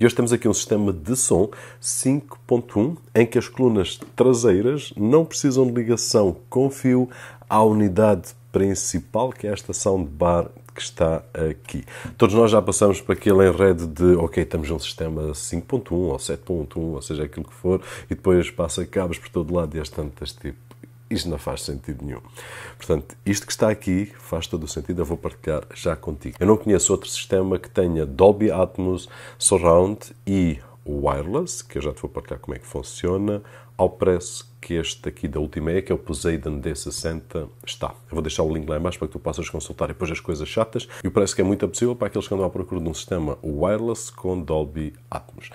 E hoje temos aqui um sistema de som 5.1 em que as colunas traseiras não precisam de ligação com fio à unidade principal, que é esta estação bar que está aqui. Todos nós já passamos para aquele enredo de, ok, estamos num sistema 5.1 ou 7.1, ou seja, aquilo que for, e depois passa cabos por todo lado e há tantas tipo isto não faz sentido nenhum. Portanto, isto que está aqui faz todo o sentido, eu vou partilhar já contigo. Eu não conheço outro sistema que tenha Dolby Atmos, Surround e wireless, que eu já te vou partilhar como é que funciona, ao preço que este aqui da última é, que é o Poseidon D60, está. Eu vou deixar o link lá embaixo para que tu possas consultar depois as coisas chatas. E o preço que é muito possível para aqueles que andam à procura de um sistema wireless com Dolby Atmos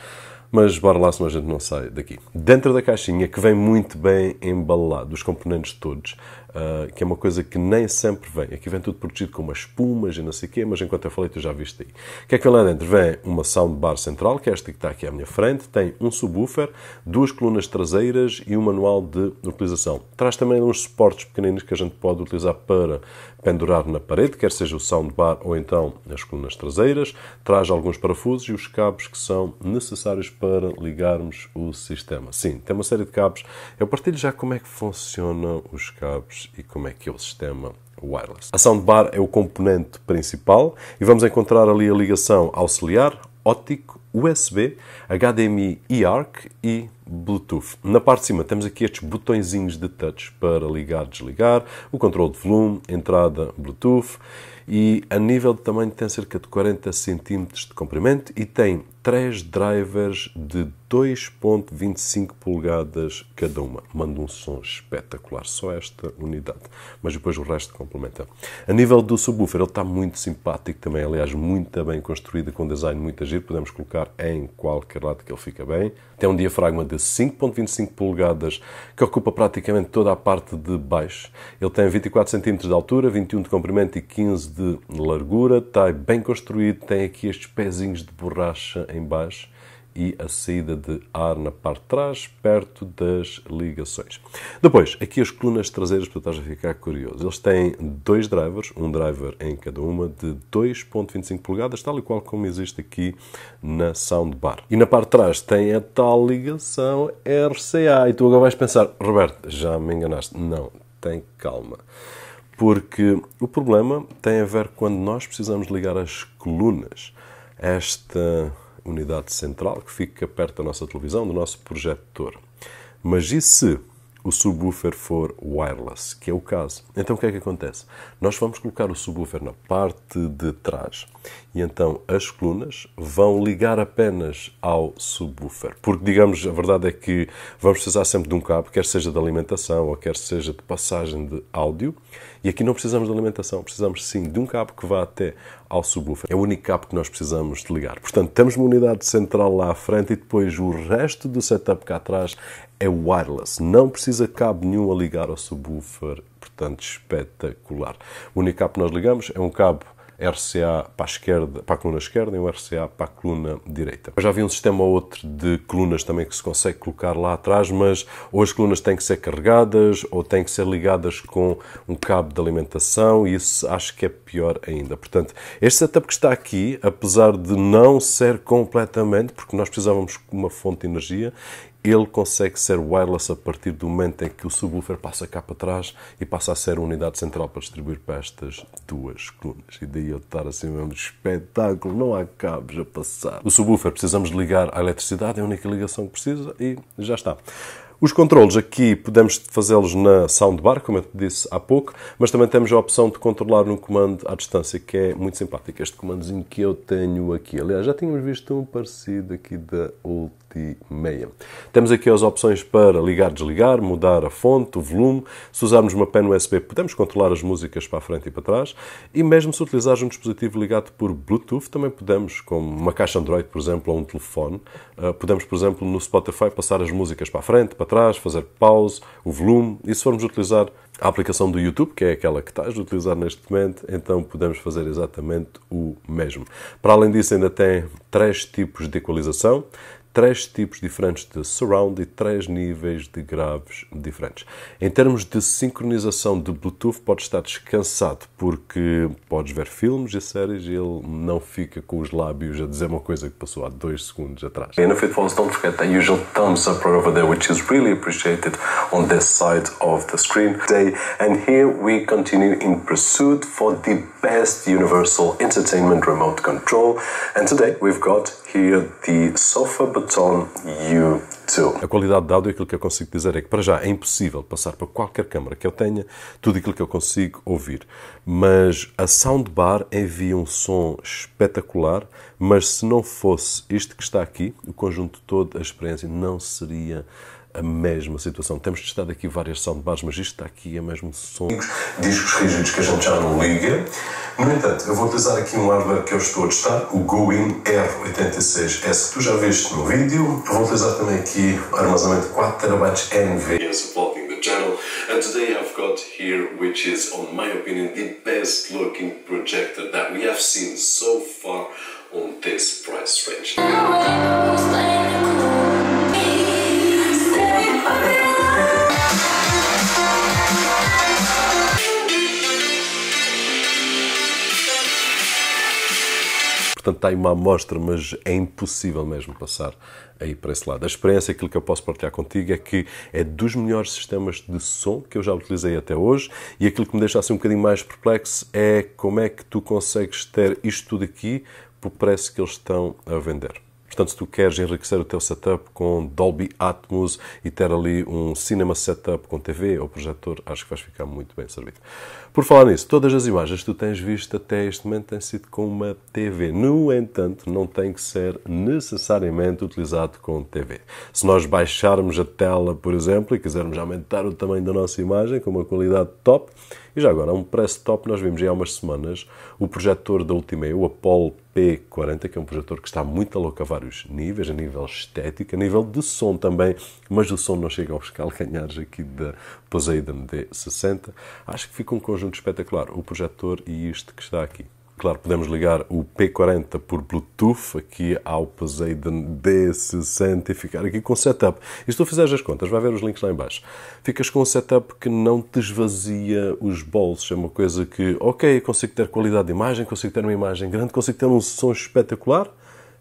mas bora lá, senão a gente não sai daqui. Dentro da caixinha, que vem muito bem embalado, os componentes todos, uh, que é uma coisa que nem sempre vem. Aqui vem tudo protegido com umas espumas e não sei o quê, mas enquanto eu falei, tu já viste aí. O que é que vem lá dentro? Vem uma soundbar central, que é esta que está aqui à minha frente, tem um subwoofer, duas colunas traseiras e um manual de utilização. Traz também uns suportes pequeninos que a gente pode utilizar para pendurar na parede, quer seja o soundbar ou então as colunas traseiras. Traz alguns parafusos e os cabos que são necessários para ligarmos o sistema. Sim, tem uma série de cabos. Eu partilho já como é que funcionam os cabos e como é que é o sistema wireless. A soundbar é o componente principal e vamos encontrar ali a ligação auxiliar, óptico, USB, HDMI e ARC e Bluetooth. Na parte de cima temos aqui estes botõezinhos de touch para ligar, desligar, o controle de volume, entrada Bluetooth e a nível de tamanho tem cerca de 40 cm de comprimento e tem três drivers de 2.25 polegadas cada uma. Manda um som espetacular, só esta unidade, mas depois o resto complementa. A nível do subwoofer, ele está muito simpático também, aliás, muito bem construído, com design muito agir, podemos colocar em qualquer lado que ele fica bem. Tem um diafragma de de 5.25 polegadas que ocupa praticamente toda a parte de baixo. Ele tem 24 cm de altura, 21 de comprimento e 15 de largura. Está bem construído, tem aqui estes pezinhos de borracha em baixo e a saída de ar na parte de trás, perto das ligações. Depois, aqui as colunas traseiras, para estás a ficar curioso. Eles têm dois drivers, um driver em cada uma de 2.25 polegadas, tal e qual como existe aqui na soundbar. E na parte de trás tem a tal ligação RCA. E tu agora vais pensar, Roberto, já me enganaste. Não, tem calma porque o problema tem a ver quando nós precisamos ligar as colunas. Esta unidade central que fica perto da nossa televisão, do nosso projetor. Mas e se o subwoofer for wireless, que é o caso? Então o que é que acontece? Nós vamos colocar o subwoofer na parte de trás e então as colunas vão ligar apenas ao subwoofer. Porque, digamos, a verdade é que vamos precisar sempre de um cabo, quer seja de alimentação ou quer seja de passagem de áudio. E aqui não precisamos de alimentação, precisamos sim de um cabo que vá até ao subwoofer. É o único cabo que nós precisamos de ligar. Portanto, temos uma unidade central lá à frente e depois o resto do setup cá atrás é wireless. Não precisa de cabo nenhum a ligar ao subwoofer. Portanto, espetacular. O único cabo que nós ligamos é um cabo RCA para a, esquerda, para a coluna esquerda e um RCA para a coluna direita. Eu já vi um sistema ou outro de colunas também que se consegue colocar lá atrás, mas ou as colunas têm que ser carregadas ou têm que ser ligadas com um cabo de alimentação e isso acho que é pior ainda. Portanto, este setup que está aqui, apesar de não ser completamente, porque nós precisávamos de uma fonte de energia ele consegue ser wireless a partir do momento em que o subwoofer passa cá para trás e passa a ser a unidade central para distribuir para estas duas colunas. E daí eu estar assim mesmo de espetáculo, não há cabos a passar. O subwoofer precisamos ligar à eletricidade, é a única ligação que precisa e já está. Os controles aqui podemos fazê-los na soundbar, como eu te disse há pouco, mas também temos a opção de controlar no comando à distância, que é muito simpático. Este comandozinho que eu tenho aqui. Aliás, já tínhamos visto um parecido aqui da Ultra e meia. Temos aqui as opções para ligar, desligar, mudar a fonte, o volume. Se usarmos uma pen USB, podemos controlar as músicas para a frente e para trás. E mesmo se utilizarmos um dispositivo ligado por Bluetooth, também podemos, como uma caixa Android, por exemplo, ou um telefone, eh, podemos, por exemplo, no Spotify passar as músicas para a frente, para trás, fazer pause, o volume. E se formos utilizar a aplicação do YouTube, que é aquela que estás a utilizar neste momento, então podemos fazer exatamente o mesmo. Para além disso, ainda tem três tipos de equalização três tipos diferentes de surround e três níveis de graves diferentes. Em termos de sincronização de Bluetooth, pode estar descansado porque podes ver filmes e séries e ele não fica com os lábios a dizer uma coisa que passou há dois segundos atrás. E no headphones, don't forget that usual thumbs up right over there, which is really appreciated on this side of the screen today. And here we continue in pursuit for the best universal entertainment remote control. And today we've got here the sofa you too. A qualidade de áudio, aquilo que eu consigo dizer é que, para já, é impossível passar para qualquer câmara que eu tenha tudo aquilo que eu consigo ouvir. Mas a soundbar envia um som espetacular, mas se não fosse este que está aqui, o conjunto todo, a experiência não seria a mesma situação. Temos testado aqui várias soundbars, mas isto está aqui a é mesmo som. Discos rígidos que a gente já não liga. No entanto, eu vou utilizar aqui um hardware que eu estou a testar, o Goin R86S, que tu já viste no vídeo. vou utilizar também aqui armazenamento 4TB NV. Yes, the channel. And today I've got here, which is, on my opinion, the best looking projector that we have seen so far on this price range. Portanto, está aí uma amostra, mas é impossível mesmo passar aí para esse lado. A experiência, aquilo que eu posso partilhar contigo é que é dos melhores sistemas de som que eu já utilizei até hoje e aquilo que me deixa assim um bocadinho mais perplexo é como é que tu consegues ter isto tudo aqui por preço que eles estão a vender. Portanto, se tu queres enriquecer o teu setup com Dolby Atmos e ter ali um cinema setup com TV ou projetor, acho que vais ficar muito bem servido. Por falar nisso, todas as imagens que tu tens visto até este momento têm sido com uma TV. No entanto, não tem que ser necessariamente utilizado com TV. Se nós baixarmos a tela, por exemplo, e quisermos aumentar o tamanho da nossa imagem com uma qualidade top, e já agora, um press top, nós vimos já há umas semanas o projetor da Ultimeia, o Apollo P40, que é um projetor que está muito louco a vários níveis, a nível estético, a nível de som também, mas o som não chega aos calcanhares aqui da Poseidon D60. Acho que fica um conjunto espetacular, o projetor e isto que está aqui. Claro, podemos ligar o P40 por Bluetooth aqui ao Poseidon D60 e ficar aqui com o setup. E se tu fizeres as contas, vai ver os links lá embaixo. Ficas com um setup que não te esvazia os bolsos. É uma coisa que, ok, consigo ter qualidade de imagem, consigo ter uma imagem grande, consigo ter um som espetacular.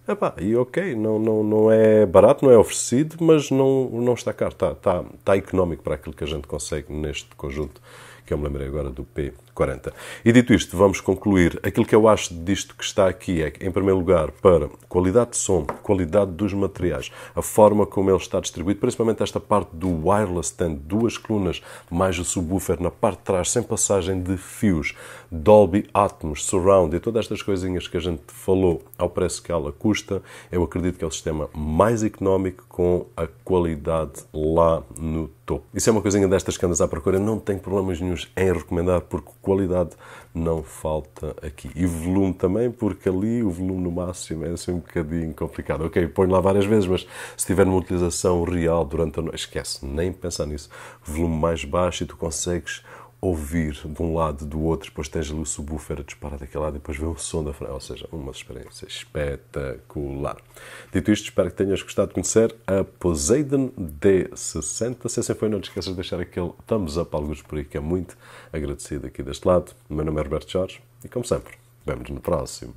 Epá, e ok, não, não, não é barato, não é oferecido, mas não, não está caro, está, está, está económico para aquilo que a gente consegue neste conjunto que eu me lembrei agora do P40. E dito isto, vamos concluir. Aquilo que eu acho disto que está aqui é, em primeiro lugar, para qualidade de som, qualidade dos materiais, a forma como ele está distribuído, principalmente esta parte do wireless, tem duas colunas, mais o subwoofer na parte de trás, sem passagem de fios, Dolby Atmos, Surround e todas estas coisinhas que a gente falou ao preço que ela custa, eu acredito que é o sistema mais económico com a qualidade lá no estou. Isso é uma coisinha destas que andas à procura. Não tenho problemas nenhums em recomendar, porque qualidade não falta aqui. E volume também, porque ali o volume no máximo é assim um bocadinho complicado. Ok, ponho lá várias vezes, mas se tiver uma utilização real durante a noite, esquece, nem pensar nisso. Volume mais baixo e tu consegues ouvir de um lado, do outro, depois tens ali o subwoofer a disparar daquele lado e depois vê o som da frente. Ou seja, uma experiência espetacular. Dito isto, espero que tenhas gostado de conhecer a Poseidon D60. Se assim foi, não te esqueças de deixar aquele thumbs up, alguns por aí, que é muito agradecido aqui deste lado. O meu nome é Roberto Jorge e, como sempre, vemos no próximo.